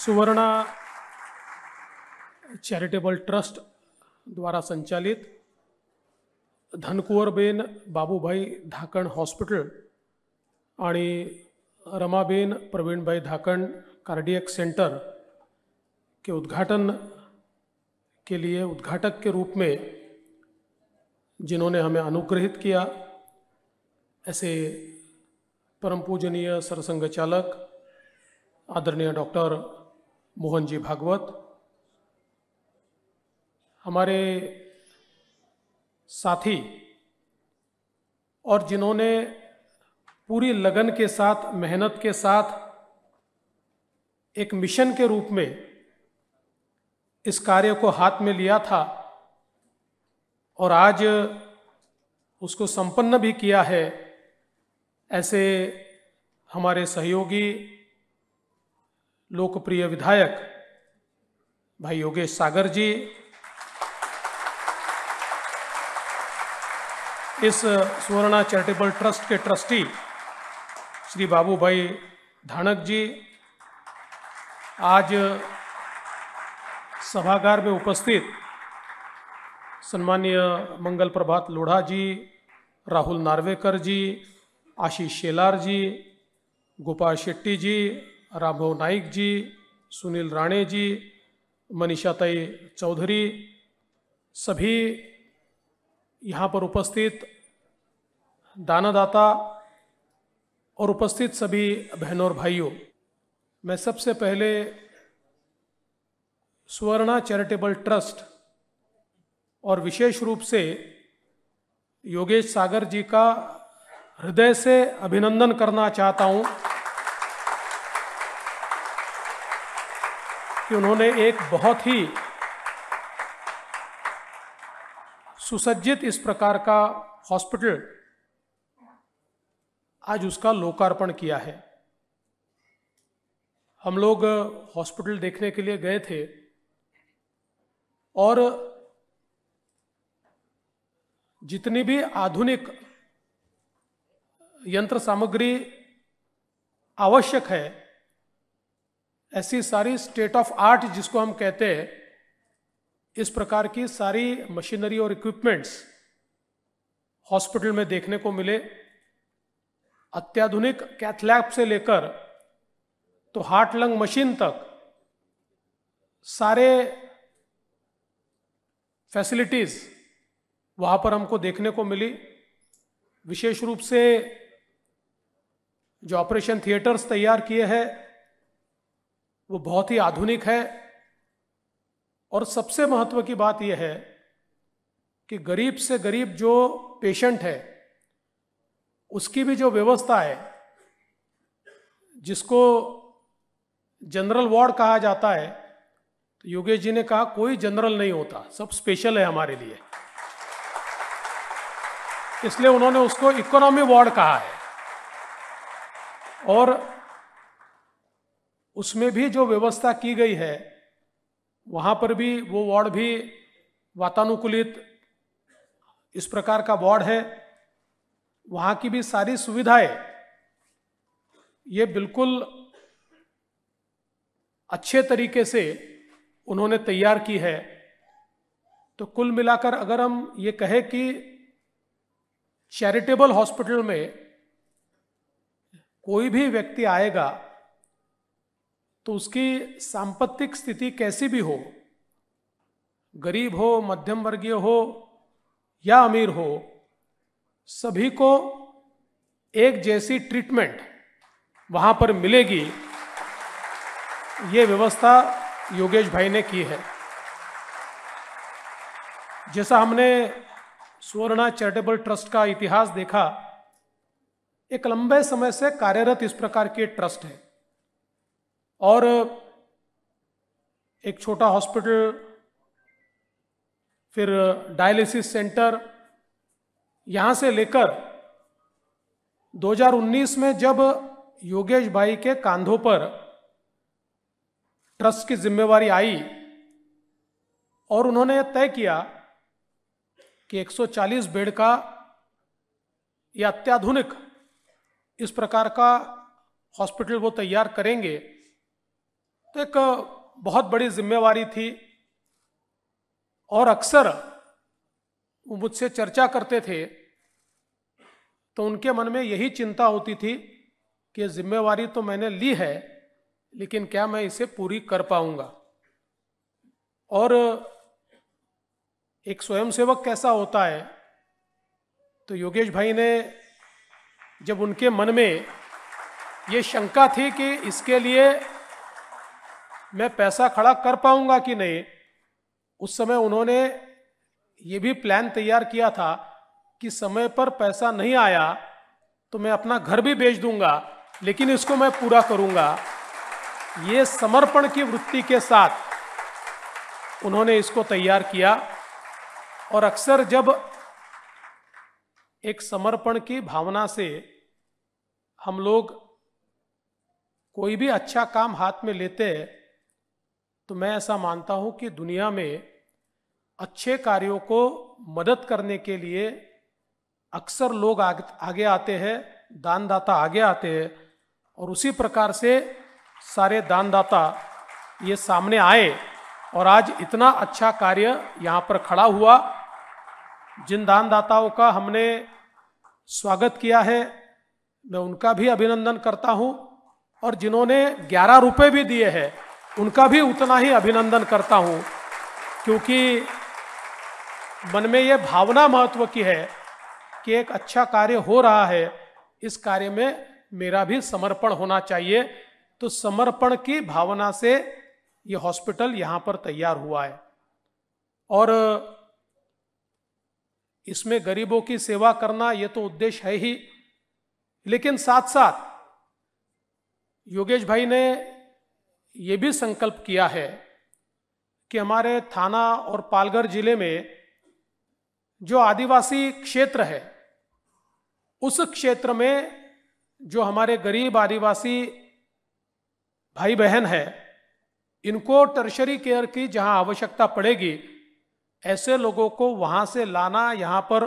सुवर्णा charitable trust द्वारा संचालित बाबू Babubhai Dhakan hospital आणि रमाबेन प्रवीणभाई धाकण कार्डियक सेंटर के उद्घाटन के लिए उद्घाटक के रूप में जिन्होंने हमें अनुग्रहित किया ऐसे परम पूजनीय सरसंघ चालक आदरणीय डॉक्टर मोहन जी भागवत हमारे साथी और जिन्होंने पूरी लगन के साथ मेहनत के साथ एक मिशन के रूप में इस कार्य को हाथ में लिया था और आज उसको संपन्न भी किया है ऐसे हमारे सहयोगी लोकप्रिय विधायक भाई योगेश सागर जी इस सुवर्णा चैरिटेबल ट्रस्ट के ट्रस्टी श्री बाबू भाई धानक जी आज सभागार में उपस्थित सम्मान्य मंगल प्रभात लोढ़ा जी राहुल नार्वेकर जी आशीष शेलार जी गोपाल शेट्टी जी रामभव नाइक जी सुनील राणे जी मनीषाताई चौधरी सभी यहाँ पर उपस्थित दानादाता और उपस्थित सभी बहनों और भाइयों मैं सबसे पहले सुवर्णा चैरिटेबल ट्रस्ट और विशेष रूप से योगेश सागर जी का हृदय से अभिनंदन करना चाहता हूँ कि उन्होंने एक बहुत ही सुसज्जित इस प्रकार का हॉस्पिटल आज उसका लोकार्पण किया है हम लोग हॉस्पिटल देखने के लिए गए थे और जितनी भी आधुनिक यंत्र सामग्री आवश्यक है ऐसी सारी स्टेट ऑफ आर्ट जिसको हम कहते हैं इस प्रकार की सारी मशीनरी और इक्विपमेंट्स हॉस्पिटल में देखने को मिले अत्याधुनिक कैथलैब से लेकर तो हार्ट लंग मशीन तक सारे फैसिलिटीज वहां पर हमको देखने को मिली विशेष रूप से जो ऑपरेशन थिएटर्स तैयार किए हैं वो बहुत ही आधुनिक है और सबसे महत्व की बात यह है कि गरीब से गरीब जो पेशेंट है उसकी भी जो व्यवस्था है जिसको जनरल वार्ड कहा जाता है तो योगेश जी ने कहा कोई जनरल नहीं होता सब स्पेशल है हमारे लिए इसलिए उन्होंने उसको इकोनॉमी वार्ड कहा है और उसमें भी जो व्यवस्था की गई है वहाँ पर भी वो वार्ड भी वातानुकूलित इस प्रकार का वार्ड है वहाँ की भी सारी सुविधाएं ये बिल्कुल अच्छे तरीके से उन्होंने तैयार की है तो कुल मिलाकर अगर हम ये कहें कि चैरिटेबल हॉस्पिटल में कोई भी व्यक्ति आएगा तो उसकी सांपत्तिक स्थिति कैसी भी हो गरीब हो मध्यम वर्गीय हो या अमीर हो सभी को एक जैसी ट्रीटमेंट वहां पर मिलेगी ये व्यवस्था योगेश भाई ने की है जैसा हमने सुवर्णा चैरिटेबल ट्रस्ट का इतिहास देखा एक लंबे समय से कार्यरत इस प्रकार के ट्रस्ट है और एक छोटा हॉस्पिटल फिर डायलिसिस सेंटर यहाँ से लेकर 2019 में जब योगेश भाई के कांधों पर ट्रस्ट की जिम्मेवारी आई और उन्होंने तय किया कि 140 बेड का या अत्याधुनिक इस प्रकार का हॉस्पिटल वो तैयार करेंगे तो एक बहुत बड़ी जिम्मेवारी थी और अक्सर वो मुझसे चर्चा करते थे तो उनके मन में यही चिंता होती थी कि जिम्मेवारी तो मैंने ली है लेकिन क्या मैं इसे पूरी कर पाऊंगा और एक स्वयंसेवक कैसा होता है तो योगेश भाई ने जब उनके मन में ये शंका थी कि इसके लिए मैं पैसा खड़ा कर पाऊंगा कि नहीं उस समय उन्होंने ये भी प्लान तैयार किया था कि समय पर पैसा नहीं आया तो मैं अपना घर भी बेच दूंगा लेकिन इसको मैं पूरा करूंगा ये समर्पण की वृत्ति के साथ उन्होंने इसको तैयार किया और अक्सर जब एक समर्पण की भावना से हम लोग कोई भी अच्छा काम हाथ में लेते हैं तो मैं ऐसा मानता हूं कि दुनिया में अच्छे कार्यों को मदद करने के लिए अक्सर लोग आग, आगे आते हैं दानदाता आगे आते हैं और उसी प्रकार से सारे दानदाता ये सामने आए और आज इतना अच्छा कार्य यहाँ पर खड़ा हुआ जिन दानदाताओं का हमने स्वागत किया है मैं उनका भी अभिनंदन करता हूँ और जिन्होंने ग्यारह रुपये भी दिए हैं उनका भी उतना ही अभिनंदन करता हूं क्योंकि मन में यह भावना महत्व की है कि एक अच्छा कार्य हो रहा है इस कार्य में मेरा भी समर्पण होना चाहिए तो समर्पण की भावना से ये हॉस्पिटल यहाँ पर तैयार हुआ है और इसमें गरीबों की सेवा करना ये तो उद्देश्य है ही लेकिन साथ साथ योगेश भाई ने ये भी संकल्प किया है कि हमारे थाना और पालघर जिले में जो आदिवासी क्षेत्र है उस क्षेत्र में जो हमारे गरीब आदिवासी भाई बहन है इनको टर्शरी केयर की जहां आवश्यकता पड़ेगी ऐसे लोगों को वहां से लाना यहां पर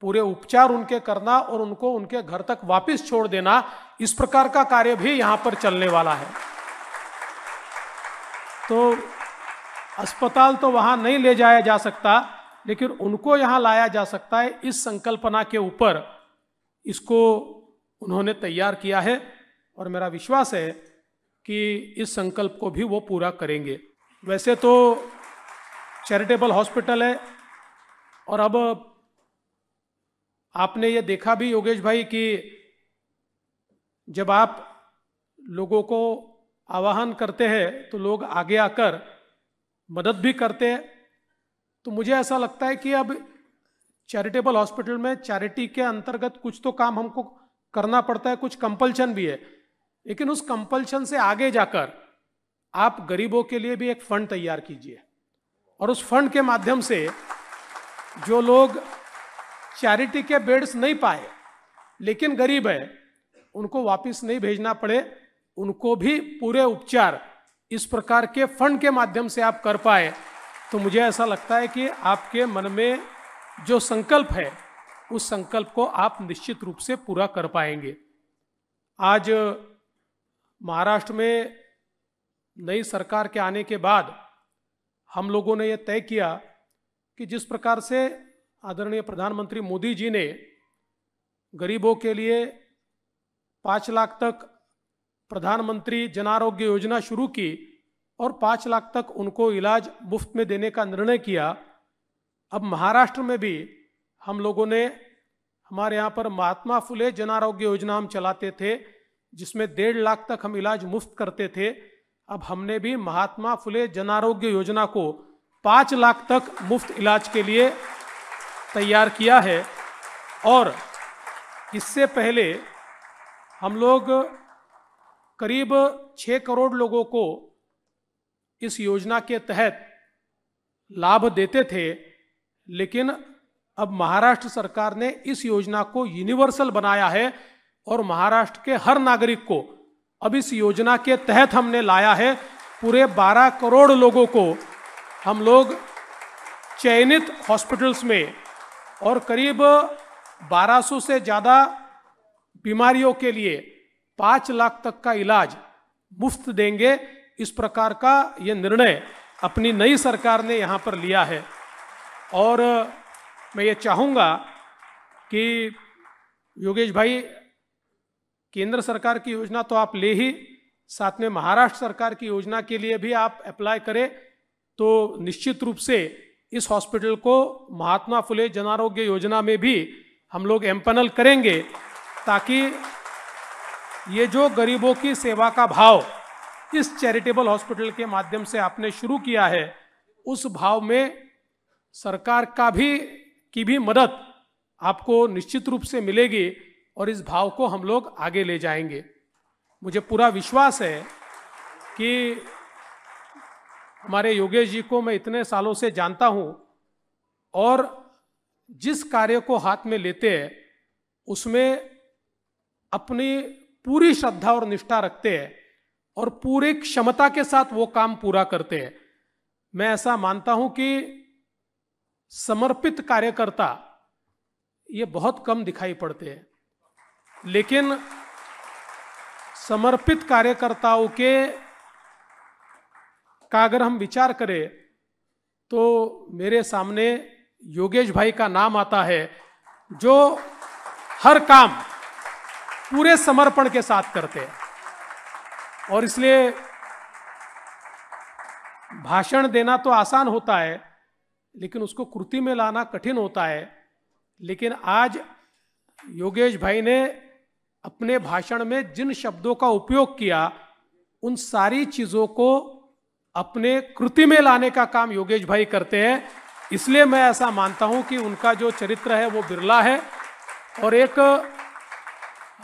पूरे उपचार उनके करना और उनको उनके घर तक वापस छोड़ देना इस प्रकार का कार्य भी यहां पर चलने वाला है तो अस्पताल तो वहाँ नहीं ले जाया जा सकता लेकिन उनको यहाँ लाया जा सकता है इस संकल्पना के ऊपर इसको उन्होंने तैयार किया है और मेरा विश्वास है कि इस संकल्प को भी वो पूरा करेंगे वैसे तो चैरिटेबल हॉस्पिटल है और अब आपने ये देखा भी योगेश भाई कि जब आप लोगों को आवाहन करते हैं तो लोग आगे आकर मदद भी करते हैं तो मुझे ऐसा लगता है कि अब चैरिटेबल हॉस्पिटल में चैरिटी के अंतर्गत कुछ तो काम हमको करना पड़ता है कुछ कंपल्शन भी है लेकिन उस कंपल्शन से आगे जाकर आप गरीबों के लिए भी एक फंड तैयार कीजिए और उस फंड के माध्यम से जो लोग चैरिटी के बेड्स नहीं पाए लेकिन गरीब है उनको वापस नहीं भेजना पड़े उनको भी पूरे उपचार इस प्रकार के फंड के माध्यम से आप कर पाए तो मुझे ऐसा लगता है कि आपके मन में जो संकल्प है उस संकल्प को आप निश्चित रूप से पूरा कर पाएंगे आज महाराष्ट्र में नई सरकार के आने के बाद हम लोगों ने यह तय किया कि जिस प्रकार से आदरणीय प्रधानमंत्री मोदी जी ने गरीबों के लिए पाँच लाख तक प्रधानमंत्री जन आरोग्य योजना शुरू की और पाँच लाख तक उनको इलाज मुफ्त में देने का निर्णय किया अब महाराष्ट्र में भी हम लोगों ने हमारे यहाँ पर महात्मा फुले जन आरोग्य योजना हम चलाते थे जिसमें डेढ़ लाख तक हम इलाज मुफ्त करते थे अब हमने भी महात्मा फुले जन आरोग्य योजना को पाँच लाख तक मुफ्त इलाज के लिए तैयार किया है और इससे पहले हम लोग करीब छः करोड़ लोगों को इस योजना के तहत लाभ देते थे लेकिन अब महाराष्ट्र सरकार ने इस योजना को यूनिवर्सल बनाया है और महाराष्ट्र के हर नागरिक को अब इस योजना के तहत हमने लाया है पूरे 12 करोड़ लोगों को हम लोग चयनित हॉस्पिटल्स में और करीब 1200 से ज़्यादा बीमारियों के लिए पांच लाख तक का इलाज मुफ्त देंगे इस प्रकार का ये निर्णय अपनी नई सरकार ने यहाँ पर लिया है और मैं ये चाहूँगा कि योगेश भाई केंद्र सरकार की योजना तो आप ले ही साथ में महाराष्ट्र सरकार की योजना के लिए भी आप अप्लाई करें तो निश्चित रूप से इस हॉस्पिटल को महात्मा फुले जन आरोग्य योजना में भी हम लोग एम्पनल करेंगे ताकि ये जो गरीबों की सेवा का भाव इस चैरिटेबल हॉस्पिटल के माध्यम से आपने शुरू किया है उस भाव में सरकार का भी की भी मदद आपको निश्चित रूप से मिलेगी और इस भाव को हम लोग आगे ले जाएंगे मुझे पूरा विश्वास है कि हमारे योगेश जी को मैं इतने सालों से जानता हूं और जिस कार्य को हाथ में लेते हैं उसमें अपनी पूरी श्रद्धा और निष्ठा रखते हैं और पूरे क्षमता के साथ वो काम पूरा करते हैं मैं ऐसा मानता हूं कि समर्पित कार्यकर्ता ये बहुत कम दिखाई पड़ते हैं लेकिन समर्पित कार्यकर्ताओं के का अगर हम विचार करें तो मेरे सामने योगेश भाई का नाम आता है जो हर काम पूरे समर्पण के साथ करते हैं और इसलिए भाषण देना तो आसान होता है लेकिन उसको कृति में लाना कठिन होता है लेकिन आज योगेश भाई ने अपने भाषण में जिन शब्दों का उपयोग किया उन सारी चीजों को अपने कृति में लाने का काम योगेश भाई करते हैं इसलिए मैं ऐसा मानता हूं कि उनका जो चरित्र है वो बिरला है और एक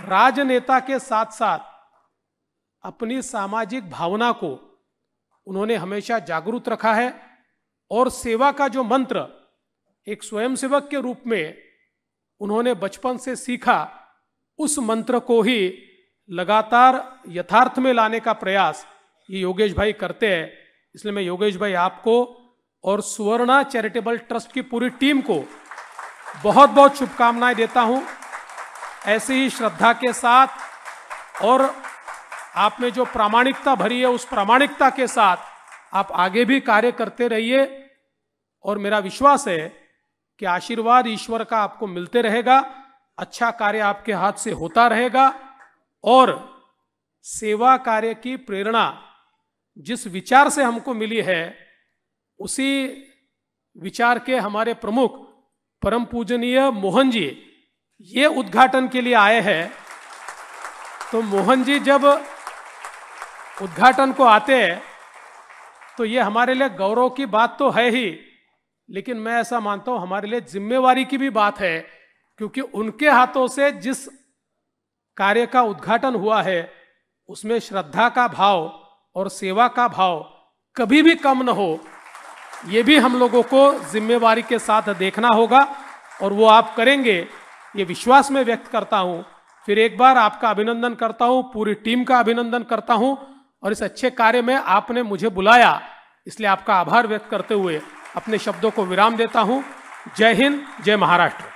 राजनेता के साथ साथ अपनी सामाजिक भावना को उन्होंने हमेशा जागरूक रखा है और सेवा का जो मंत्र एक स्वयंसेवक के रूप में उन्होंने बचपन से सीखा उस मंत्र को ही लगातार यथार्थ में लाने का प्रयास ये योगेश भाई करते हैं इसलिए मैं योगेश भाई आपको और सुवर्णा चैरिटेबल ट्रस्ट की पूरी टीम को बहुत बहुत शुभकामनाएं देता हूं ऐसी ही श्रद्धा के साथ और आप में जो प्रामाणिकता भरी है उस प्रामाणिकता के साथ आप आगे भी कार्य करते रहिए और मेरा विश्वास है कि आशीर्वाद ईश्वर का आपको मिलते रहेगा अच्छा कार्य आपके हाथ से होता रहेगा और सेवा कार्य की प्रेरणा जिस विचार से हमको मिली है उसी विचार के हमारे प्रमुख परम पूजनीय मोहन जी ये उद्घाटन के लिए आए हैं तो मोहन जी जब उद्घाटन को आते हैं तो ये हमारे लिए गौरव की बात तो है ही लेकिन मैं ऐसा मानता हूं हमारे लिए जिम्मेवारी की भी बात है क्योंकि उनके हाथों से जिस कार्य का उद्घाटन हुआ है उसमें श्रद्धा का भाव और सेवा का भाव कभी भी कम न हो ये भी हम लोगों को जिम्मेवारी के साथ देखना होगा और वो आप करेंगे ये विश्वास में व्यक्त करता हूं फिर एक बार आपका अभिनंदन करता हूं पूरी टीम का अभिनंदन करता हूं और इस अच्छे कार्य में आपने मुझे बुलाया इसलिए आपका आभार व्यक्त करते हुए अपने शब्दों को विराम देता हूं जय हिंद जय महाराष्ट्र